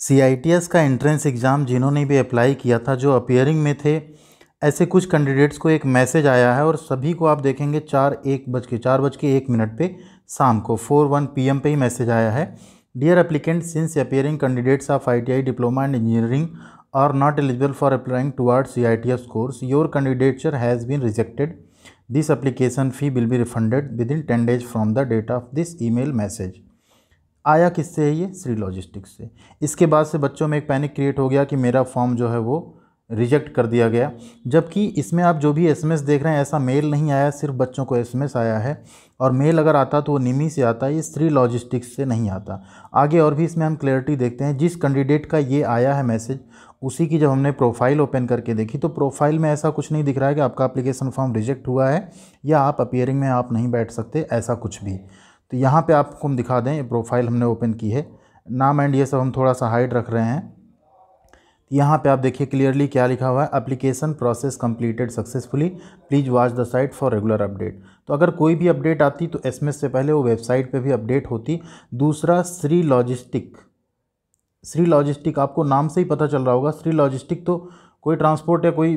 C I T S का entrance exam जिन्होंने भी अप्लाई किया था जो अपेयरिंग में थे ऐसे कुछ कैंडिडेट्स को एक मैसेज आया है और सभी को आप देखेंगे चार एक बज के चार बज के एक मिनट पे शाम को फोर वन पी एम पर ही मैसेज आया है dear applicant since appearing candidates of I T I diploma and engineering are not eligible for applying towards C I T S course your candidature has been rejected this application fee will be refunded within ten days from the date of this email message आया किससे है ये Shri logistics से इसके बाद से बच्चों में एक पैनिक क्रिएट हो गया कि मेरा फॉर्म जो है वो रिजेक्ट कर दिया गया जबकि इसमें आप जो भी एसएमएस देख रहे हैं ऐसा मेल नहीं आया सिर्फ बच्चों को एसएमएस आया है और मेल अगर आता तो वो निमी से आता ये स्त्री लॉजिस्टिक्स से नहीं आता आगे और भी इसमें हम क्लैरिटी देखते हैं जिस कैंडिडेट का ये आया है मैसेज उसी की जब हमने प्रोफाइल ओपन करके देखी तो प्रोफाइल में ऐसा कुछ नहीं दिख रहा है कि आपका अप्लीकेशन फॉर्म रिजेक्ट हुआ है या आप अपियरिंग में आप नहीं बैठ सकते ऐसा कुछ भी तो यहाँ पे आपको हम दिखा दें ये प्रोफाइल हमने ओपन की है नाम एंड ये सब हम थोड़ा सा हाइड रख रहे हैं यहाँ पे आप देखिए क्लियरली क्या लिखा हुआ है application process completed successfully please watch the site for regular update तो अगर कोई भी अपडेट आती तो एसएमएस से पहले वो वेबसाइट पे भी अपडेट होती दूसरा श्री लॉजिस्टिक श्री लॉजिस्टिक आपको नाम से ही पता चल रहा होगा श्री लॉजिस्टिक तो कोई ट्रांसपोर्ट या कोई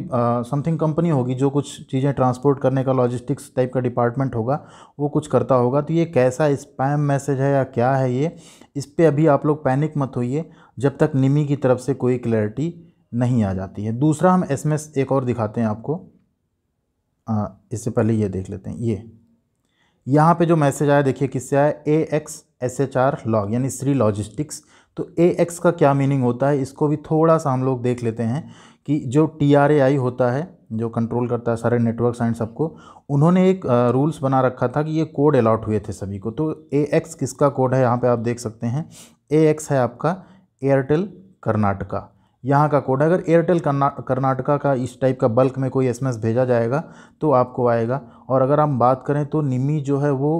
समथिंग कंपनी होगी जो कुछ चीज़ें ट्रांसपोर्ट करने का लॉजिस्टिक्स टाइप का डिपार्टमेंट होगा वो कुछ करता होगा तो ये कैसा स्पैम मैसेज है या क्या है ये इस पर अभी आप लोग पैनिक मत होइए जब तक निमी की तरफ से कोई क्लैरिटी नहीं आ जाती है दूसरा हम एस एक और दिखाते हैं आपको इससे पहले ये देख लेते हैं ये यहाँ पे जो मैसेज आया देखिए किससे आया A X S H R log यानी श्री लॉजिस्टिक्स तो ए एक्स का क्या मीनिंग होता है इसको भी थोड़ा सा हम लोग देख लेते हैं कि जो टी होता है जो कंट्रोल करता है सारे नेटवर्क एंड सबको उन्होंने एक रूल्स बना रखा था कि ये कोड अलाउट हुए थे सभी को तो ए एक्स किसका कोड है यहाँ पे आप देख सकते हैं ए एक्स है आपका एयरटेल कर्नाटका यहाँ का कोड है अगर एयरटेल कर्ना कर्नाटका का इस टाइप का बल्क में कोई एसएमएस भेजा जाएगा तो आपको आएगा और अगर हम बात करें तो निमी जो है वो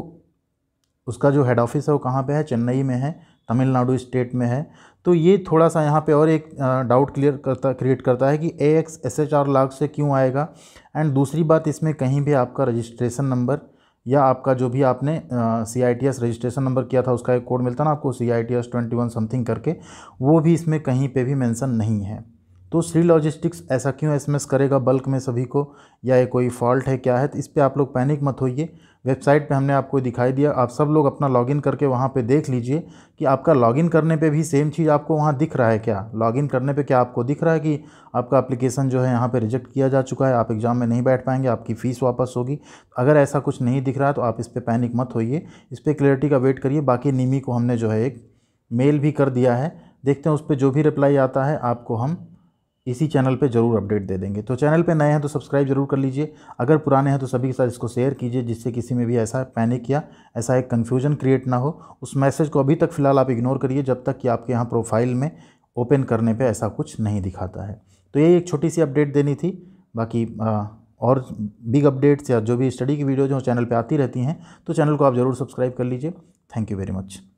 उसका जो हेड ऑफिस है वो कहाँ पर है चेन्नई में है तमिलनाडु स्टेट में है तो ये थोड़ा सा यहाँ पे और एक डाउट क्लियर करता क्रिएट करता है कि A X S H R लाख से क्यों आएगा एंड दूसरी बात इसमें कहीं भी आपका रजिस्ट्रेशन नंबर या आपका जो भी आपने C I T S registration number किया था उसका एक कोड मिलता ना आपको C I T S twenty one something करके वो भी इसमें कहीं पे भी मेंशन नहीं है तो श्री लॉजिस्टिक्स ऐसा क्यों एसएमएस करेगा बल्क में सभी को या ये कोई फॉल्ट है क्या है तो इस पर आप लोग पैनिक मत होइए वेबसाइट पे हमने आपको दिखाई दिया आप सब लोग अपना लॉगिन करके वहाँ पे देख लीजिए कि आपका लॉगिन करने पे भी सेम चीज़ आपको वहाँ दिख रहा है क्या लॉगिन करने पे क्या आपको दिख रहा है कि आपका एप्लीकेशन जो है यहाँ पे रिजेक्ट किया जा चुका है आप एग्ज़ाम में नहीं बैठ पाएंगे आपकी फ़ीस वापस होगी अगर ऐसा कुछ नहीं दिख रहा है तो आप इस पर पैनिक मत होइए इस पर क्लियरिटी का वेट करिए बाकी नीमी को हमने जो है एक मेल भी कर दिया है देखते हैं उस पर जो भी रिप्लाई आता है आपको हम इसी चैनल पे ज़रूर अपडेट दे देंगे तो चैनल पे नए हैं तो सब्सक्राइब जरूर कर लीजिए अगर पुराने हैं तो सभी के साथ इसको शेयर कीजिए जिससे किसी में भी ऐसा पैनिक या ऐसा एक कन्फ्यूजन क्रिएट ना हो उस मैसेज को अभी तक फ़िलहाल आप इग्नोर करिए जब तक कि आपके यहाँ प्रोफाइल में ओपन करने पर ऐसा कुछ नहीं दिखाता है तो यही एक छोटी सी अपडेट देनी थी बाकी आ, और बिग अपडेट्स या जो भी स्टडी की वीडियो जो चैनल पर आती रहती हैं तो चैनल को आप ज़रूर सब्सक्राइब कर लीजिए थैंक यू वेरी मच